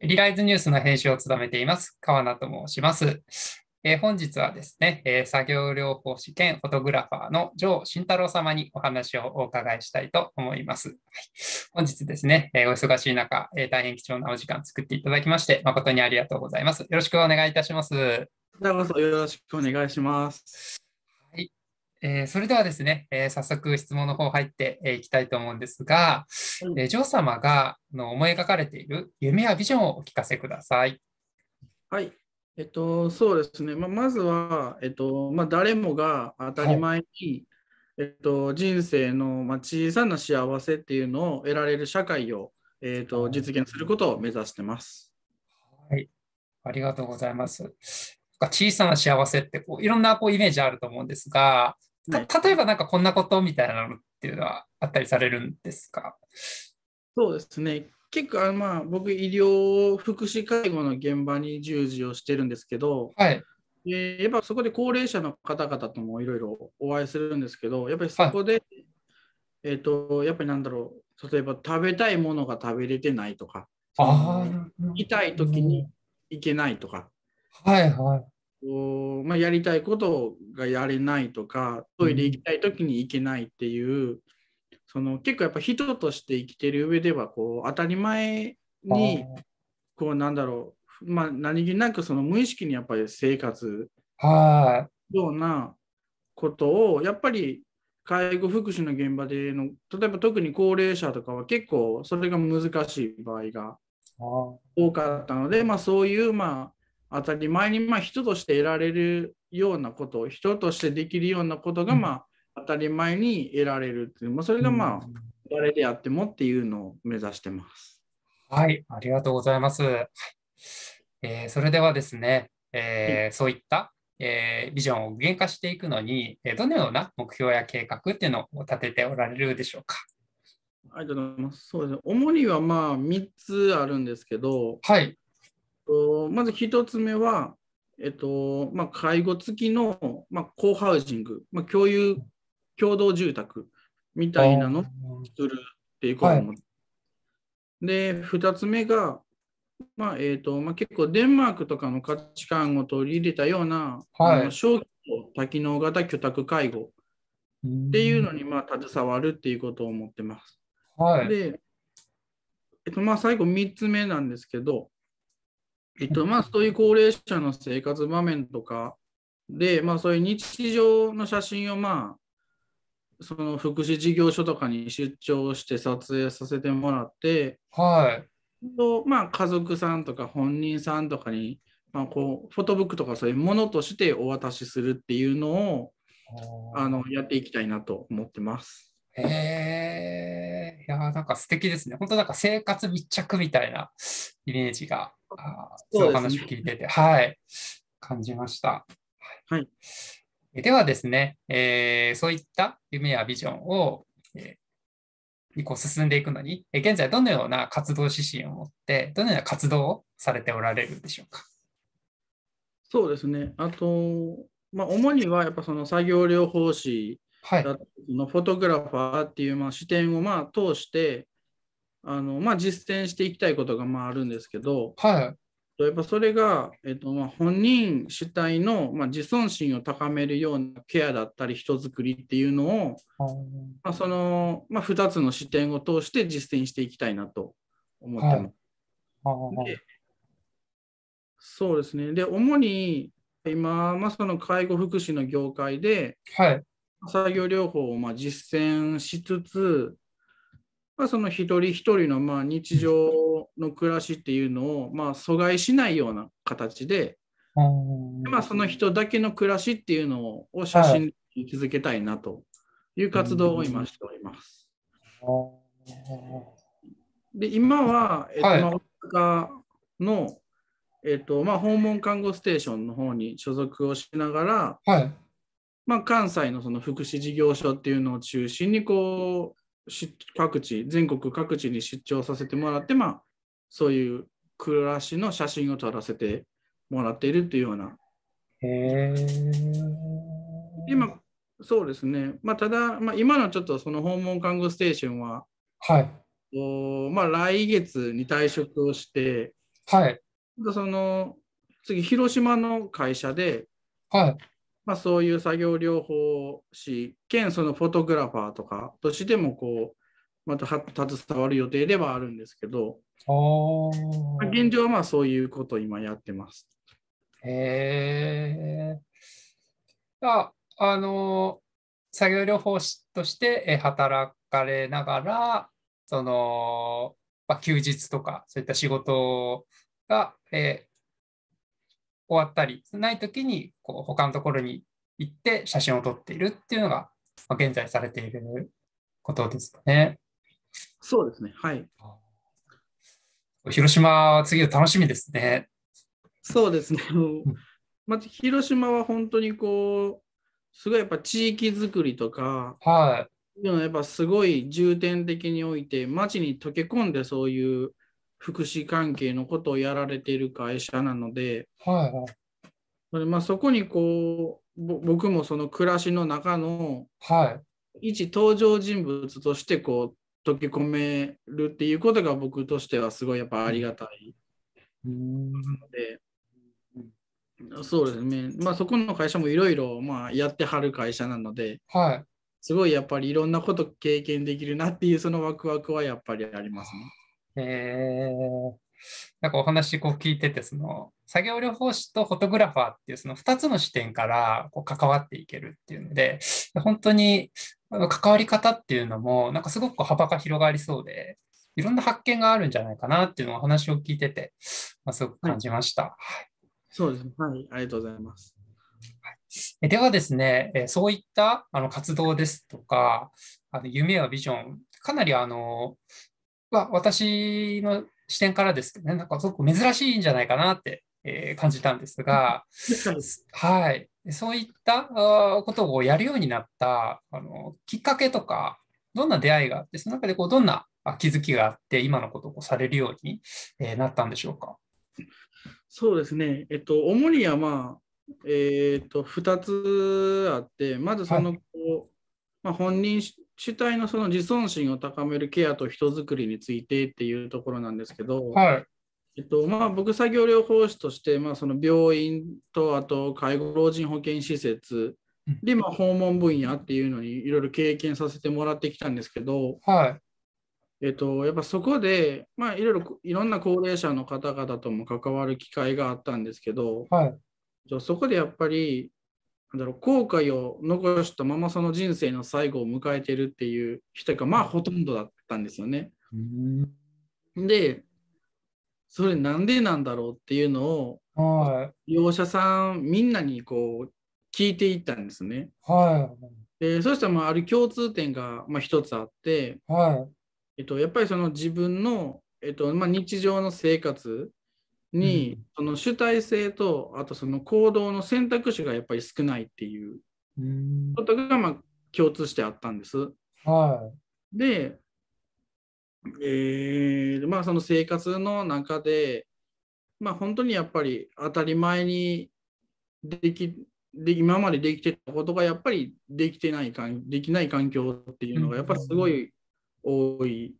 リライズニュースの編集を務めています、川名と申します。えー、本日はですね、えー、作業療法士兼フォトグラファーの城慎太郎様にお話をお伺いしたいと思います。はい、本日ですね、えー、お忙しい中、え大変貴重なお時間作っていただきまして、誠にありがとうございます。よろしくお願いいたします。こちらこそよろしくお願いします。えー、それではですね、えー、早速質問の方入っていきたいと思うんですが、うん、えー、ジョー様がの思い描かれている夢やビジョンをお聞かせください。はい、えっと、そうですね、ままずは、えっとま誰もが当たり前に、はい、えっと、人生の、ま小さな幸せっていうのを得られる社会を、えっと、実現することを目指してます。はい、ありがとうございます。小さな幸せってこういろんなこうイメージあると思うんですが、例えばなんかこんなことみたいなのっていうのはあったりされるんですかそうですね結構あのまあ僕医療福祉介護の現場に従事をしてるんですけど、はい、えやっぱそこで高齢者の方々ともいろいろお会いするんですけどやっぱりそこで、はい、えーと、やっぱりなんだろう例えば食べたいものが食べれてないとかあきたい時に行けないとか、はいはい、うまあ、やりたいことがやれないとかトイレ行きたい時に行けないっていう、うん、その結構やっぱ人として生きてる上ではこう当たり前にこうなんだろう、まあ、何気なくその無意識にやっぱり生活ようなことをやっぱり介護福祉の現場での例えば特に高齢者とかは結構それが難しい場合が多かったので、まあ、そういうまあ当たり前にまあ人として得られるようなことを人としてできるようなことがまあ当たり前に得られるっていう、まあ、それがまあ誰であってもっていうのを目指してます。はい、ありがとうございます。えー、それではですね、えー、そういった、えー、ビジョンを具現化していくのに、えどのような目標や計画っていうのを立てておられるでしょうか。ありがとうございます。そうですね。主にはまあ3つあるんですけど、はい。と、まず1つ目は、えっとまあ、介護付きの、まあ、コーハウジング、まあ、共有、共同住宅みたいなのをするっていうことも、はい、で、2つ目が、まあえーとまあ、結構デンマークとかの価値観を取り入れたような、はい、小規模多機能型居宅介護っていうのに、まあ、携わるっていうことを思ってます。はい、で、えっとまあ、最後3つ目なんですけど、えっとまあ、そういう高齢者の生活場面とかで、まあ、そういう日常の写真を、まあ、その福祉事業所とかに出張して撮影させてもらって、はいとまあ、家族さんとか本人さんとかに、まあ、こうフォトブックとかそういうものとしてお渡しするっていうのをあのやっていきたいなと思ってます。へえ、いや、なんか素敵ですね。本当なんか生活密着みたいなイメージがあそう、う話を聞いてて、はい、感じました。はい、ではですね、えー、そういった夢やビジョンを、えー、こう進んでいくのに、現在どのような活動指針を持って、どのような活動をされておられるんでしょうか。そうですね。あと、まあ、主にはやっぱその作業療法士のフォトグラファーっていうまあ視点をまあ通して、あの、まあ、実践していきたいことがまああるんですけど、はい、やっぱそれが、えっとまあ、本人主体の、まあ、自尊心を高めるようなケアだったり人づくりっていうのを、まあ、その、まあ、2つの視点を通して実践していきたいなと思ってます。はい、そうですねで主に今、まあ、その介護福祉の業界で、はい、作業療法をまあ実践しつつ、まあ、その一人一人のまあ日常の暮らしっていうのをまあ阻害しないような形で、まあ、その人だけの暮らしっていうのを写真に位続けたいなという活動を今しております。で今は、えっとはい、大阪の、えっとまあ、訪問看護ステーションの方に所属をしながら、はい、まあ、関西のその福祉事業所っていうのを中心にこう各地、全国各地に出張させてもらって、まあ、そういう暮らしの写真を撮らせてもらっているというような。へ今、そうですね。まあ、ただ、まあ、今のちょっとその訪問看護ステーションは、はい。おまあ、来月に退職をして、はい。その次、広島の会社で、はい。まあ、そういう作業療法士兼そのフォトグラファーとかとしてもこうまた携わる予定ではあるんですけど、まあ、現状はまあそういうことを今やってます。へえ。ああの作業療法士として働かれながらその、まあ、休日とかそういった仕事が、え終わったり、ない時にこう他のところに行って写真を撮っているっていうのが、ま現在されていることですかね。そうですね、はい。広島は次は楽しみですね。そうですね。まず広島は本当にこう、すごいやっぱ地域づくりとか、はい。やっぱすごい重点的において、街に溶け込んでそういう福祉関係のことをやられている会社なので、はいはいそまあ、そこにこう僕もその暮らしの中の、はい、一登場人物としてこう溶け込めるっていうことが僕としてはすごいやっぱありがたいので。そうですね、まあ、そこの会社もいろいろやってはる会社なので、はい、すごいやっぱりいろんなこと経験できるなっていうそのワクワクはやっぱりありますね。えー、なんかお話こう聞いてて、その作業療法士とフォトグラファーっていうその2つの視点からこう関わっていけるっていうので、本当に関わり方っていうのも、なんかすごく幅が広がりそうで、いろんな発見があるんじゃないかなっていうのをお話を聞いてて、まあ、すごく感じました、はい。そうですね。はい、ありがとうございます。はい、ではですね、そういったあの活動ですとか、あの夢やビジョン、かなりあの私の視点からですけどね、なんかすごく珍しいんじゃないかなって、えー、感じたんですが、はい、そういったことをやるようになったあのきっかけとか、どんな出会いがあって、その中でこうどんな気づきがあって、今のことをこされるように、えー、なったんでしょうか。そうですね、えっと、主には、まあえー、と2つあって、まずその、はい、まあ、本人主体のその自尊心を高めるケアと人づくりについてっていうところなんですけど、はいえっとまあ、僕作業療法士として、まあ、その病院とあと介護老人保健施設で、まあ、訪問分野っていうのにいろいろ経験させてもらってきたんですけど、はいえっと、やっぱそこで、まあ、いろいろいろんな高齢者の方々とも関わる機会があったんですけど、はい、そこでやっぱりなんだろう後悔を残したままその人生の最後を迎えてるっていう人がまあほとんどだったんですよね。でそれなんでなんだろうっていうのを利用者さんみんなにこう聞いていったんですね。はい、でそしたらまあある共通点が一つあって、はいえっと、やっぱりその自分の、えっとまあ、日常の生活に、うん、その主体性とあとその行動の選択肢がやっぱり少ないっていうことがまあ共通してあったんです。はい、で、えー、まあその生活の中でまあ本当にやっぱり当たり前にできで今までできてたことがやっぱりできてないできない環境っていうのがやっぱりすごい多い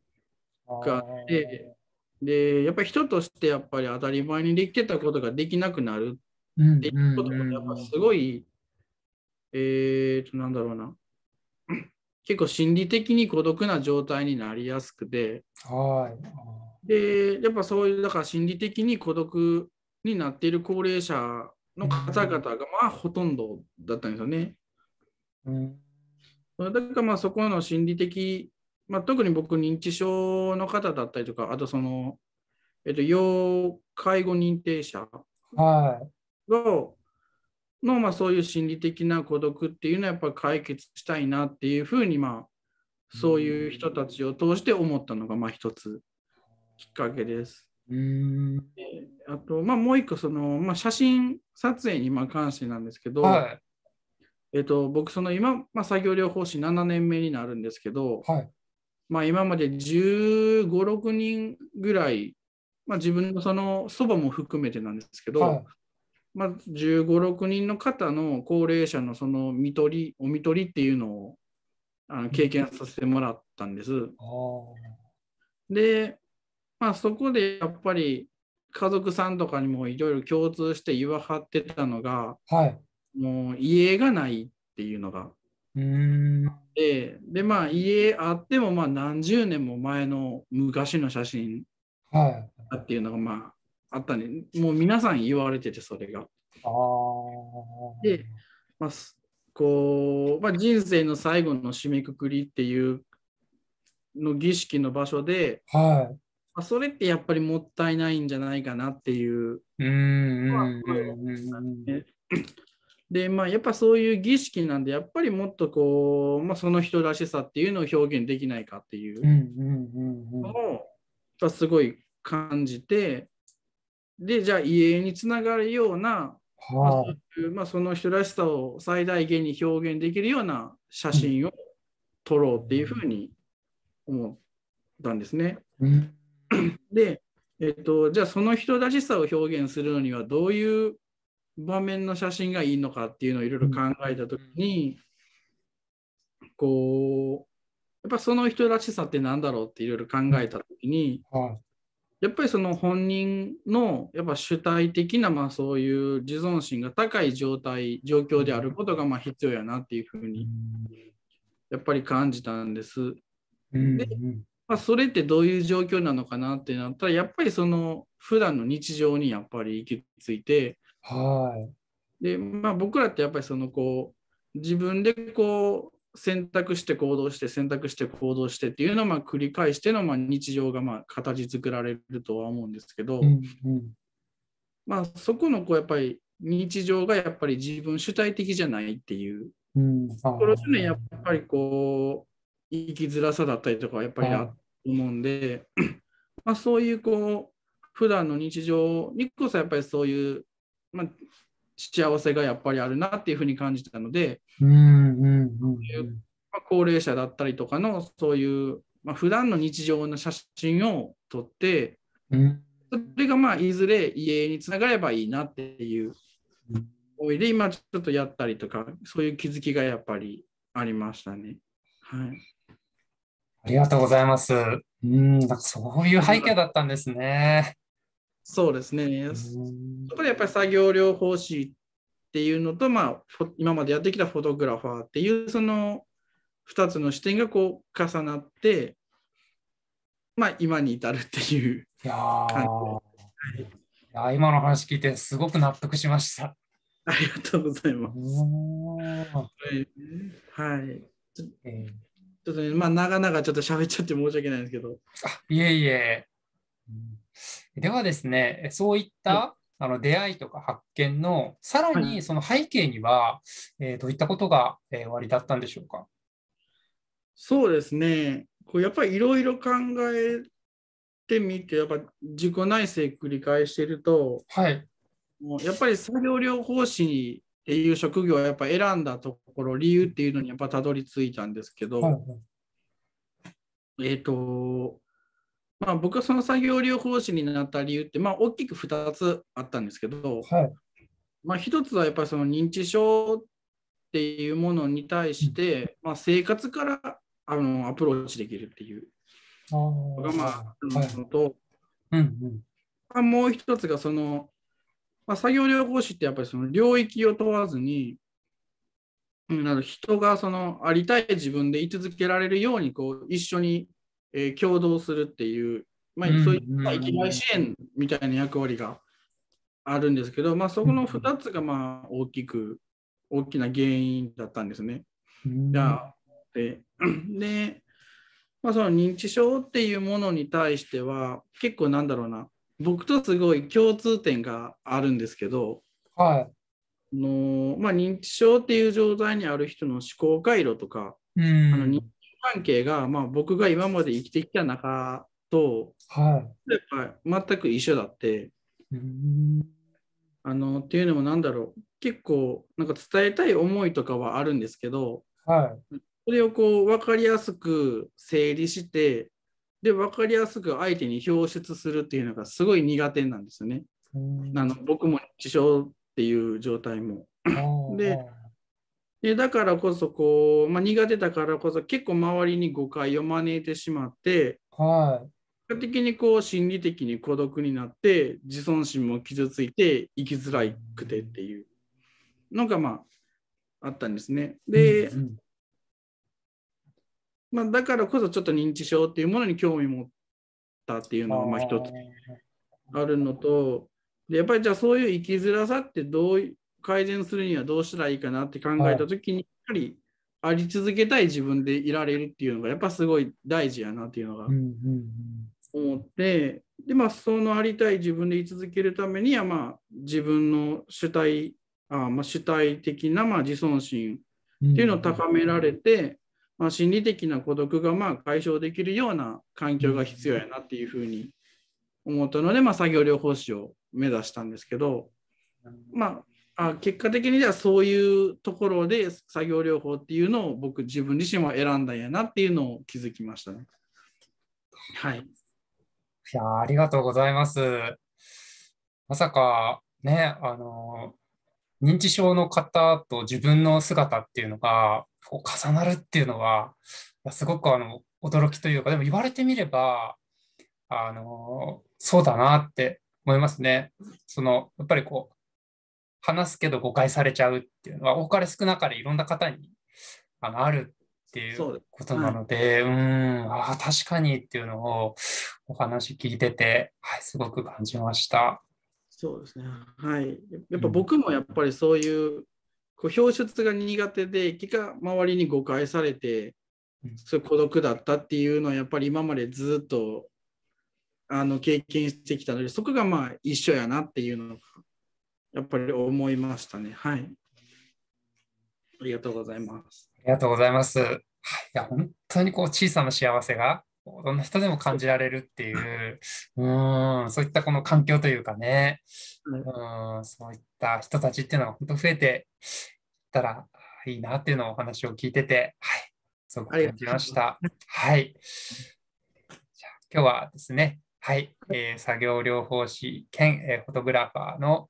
があって。でやっぱり人としてやっぱり当たり前にできてたことができなくなるっていうことがやっぱすごい、えーと、なんだろうな 結構心理的に孤独な状態になりやすくて、はい、でやっぱそういうだから心理的に孤独になっている高齢者の方々がまあほとんどだったんですよね。うん、だからまあそこの心理的まあ、特に僕、認知症の方だったりとか、あとその、えっと、要介護認定者はいの、まあ、そういう心理的な孤独っていうのはやっぱ解決したいなっていうふうに、まあ、そういう人たちを通して思ったのが、まあ、一つきっかけです。うんあと、まあ、もう一個その、まあ、写真撮影に関してなんですけど、はい、えっと、僕その今、まあ、作業療法士7年目になるんですけど、はい、まあ、今まで15、6人ぐらい、まあ、自分のその祖母も含めてなんですけど、はい、まあ、15、6人の方の高齢者のその見取り、お見取りっていうのをあの経験させてもらったんです。で、まあ、そこでやっぱり家族さんとかにもいろいろ共通して言わはってたのが、はい、もう家がないっていうのが。ででまあ家あってもまあ何十年も前の昔の写真だっていうのがまああったね、もう皆さん言われててそれが。で、まあこうまあ、人生の最後の締めくくりっていうの儀式の場所で、はい、まそれってやっぱりもったいないんじゃないかなっていう。んうんうん、で、まあ、やっぱそういう儀式なんで、やっぱりもっとこう、まあ、その人らしさっていうのを表現できないかっていうのを、すごい感じて、で、じゃあ、家につながるような、はあ、まあ、その人らしさを最大限に表現できるような写真を撮ろうっていうふうに思ったんですね。うん、で、えっと、じゃあその人らしさを表現するのにはどういう場面の写真がいいのかっていうのをいろいろ考えた時に、うん、こうやっぱその人らしさって何だろうっていろいろ考えた時に、やっぱりその本人のやっぱ主体的なまあそういう自尊心が高い状態状況であることがまあ必要やなっていうふうにやっぱり感じたんです。うん、でまあ、それってどういう状況なのかなってなったらやっぱりその普段の日常にやっぱり行き着いてはい、で、まあ、僕らってやっぱりそのこう自分でこう選択して行動して選択して行動してっていうのをまあ繰り返してのまあ日常がまあ形作られるとは思うんですけど、うんうん、まあ、そこのこうやっぱり日常がやっぱり自分主体的じゃないっていう、うん、ころはねやっぱりこう生きづらさだったりとかやっぱりあると思うんで、まあ、そういうこう普段の日常にこそやっぱりそういうまあ、幸せがやっぱりあるなっていうふうに感じたので、うんうんうんまあ、高齢者だったりとかのそういう、まあ、普段の日常の写真を撮って、うん、それがまあいずれ家につながればいいなっていう思いで今ちょっとやったりとかそういう気づきがやっぱりありましたね。はい、ありがとうございます。うん、そういう背景だったんですね。そうですね。っぱりやっぱり作業療法士っていうのと、まあ、今までやってきたフォトグラファーっていうその2つの視点がこう重なって、まあ、今に至るっていう感じで。いや今の話聞いてすごく納得しました。ありがとうございます。はい。ちょっとね、まあ、長々ちょっと喋っちゃって申し訳ないんですけど。いえいえ。ではですね、そういった、あの出会いとか発見の、さらにその背景には、えー、どういったことが、えー、おりだったんでしょうか。そうですね、こうやっぱりいろいろ考えてみて、やっぱ自己内省繰り返してると、はい、もうやっぱり作業療法士っていう職業をやっぱ選んだところ、理由っていうのにやっぱたどり着いたんですけど、はい、えっ、ー、と、まあ、僕はその作業療法士になった理由って、まあ、大きく2つあったんですけど、はい、まあ、1つはやっぱりその認知症っていうものに対して、まあ、生活からあのアプローチできるっていうのが、まあ、のと、はいうんうんまあ、もう1つがその、まあ、作業療法士ってやっぱりその領域を問わずに、な人がそのありたい自分で居続けられるようにこう一緒にえー、共同するっていう、まあ、そういった生きがい支援みたいな役割があるんですけど、まあ、そこの2つがまあ大きく大きな原因だったんですね。で で、まあ、その認知症っていうものに対しては結構なんだろうな僕とすごい共通点があるんですけど、はいのまあ、認知症っていう状態にある人の思考回路とか、うん、あの認知関係が、まあ、僕が今まで生きてきた中と、はい、やっぱ全く一緒だって。あのっていうのも何だろう結構なんか伝えたい思いとかはあるんですけど、はい、それをこう分かりやすく整理してで分かりやすく相手に表出するっていうのがすごい苦手なんですよね。あの僕も自傷っていう状態も。ででだからこそこう、まあ、苦手だからこそ結構周りに誤解を招いてしまって、はい、結果的にこう心理的に孤独になって自尊心も傷ついて生きづらくてっていうのがまああったんですね。で、うんうんまあ、だからこそちょっと認知症っていうものに興味持ったっていうのがまあ一つあるのとでやっぱりじゃあそういう生きづらさってどう改善するにはどうしたらいいかなって考えた時に、やっぱりあり続けたい自分でいられるっていうのがやっぱすごい大事やなっていうのが思って、でまあそのありたい自分でい続けるためにはまあ自分の主体あまあ主体的なまあ自尊心っていうのを高められて、まあ、心理的な孤独がまあ解消できるような環境が必要やなっていうふうに思ったので、まあ、作業療法士を目指したんですけど、まあ、あ結果的にじゃあそういうところで作業療法っていうのを僕自分自身は選んだんやなっていうのを気づきましたね。はい。いやありがとうございます。まさかねあの認知症の方と自分の姿っていうのがこう重なるっていうのはすごくあの驚きというかでも言われてみればあのそうだなって思いますね。そのやっぱりこう話すけど誤解されちゃうっていうのは多かれ少なかれいろんな方にあのあるっていうことなので、う、はい、ん、ああ、確かにっていうのをお話聞いてて、はい、すごく感じました。そうですね。はい。やっぱ僕もやっぱりそういう、こう表出が苦手で、結果周りに誤解されて、そう孤独だったっていうのはやっぱり今までずっとあの経験してきたので、そこがまあ一緒やなっていうのやっぱり思いましたね。はい。ありがとうございます。ありがとうございます。いや、本当にこう小さな幸せが、どんな人でも感じられるっていう、うん、そういったこの環境というかね、うん、そういった人たちっていうのは本当増えていったらいいなっていうのをお話を聞いてて、はい、すごく感じました。はい。じゃ今日はですね、はい、えー、作業療法士兼、えー、フォトグラファーの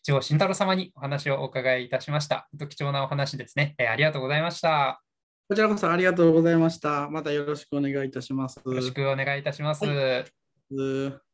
一応、慎太郎様にお話をお伺いいたしました。貴重なお話ですね、えー、ありがとうございました。こちらこそありがとうございました。またよろしくお願いいたします。よろしくお願いいたします。はい